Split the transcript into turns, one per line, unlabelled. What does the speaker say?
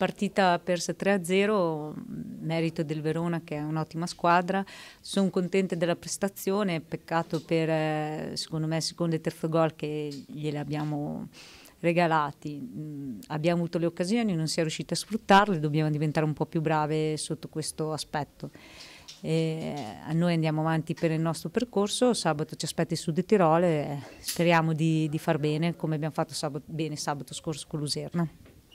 partita persa 3-0, merito del Verona che è un'ottima squadra, sono contenta della prestazione, peccato per eh, secondo me secondo e terzo gol che gliele abbiamo regalati, mm, abbiamo avuto le occasioni, non si è riusciti a sfruttarle, dobbiamo diventare un po' più brave sotto questo aspetto. E eh, noi andiamo avanti per il nostro percorso, sabato ci aspetta il Sud di Tirol e eh, speriamo di, di far bene come abbiamo fatto sabato, bene sabato scorso con Luserna.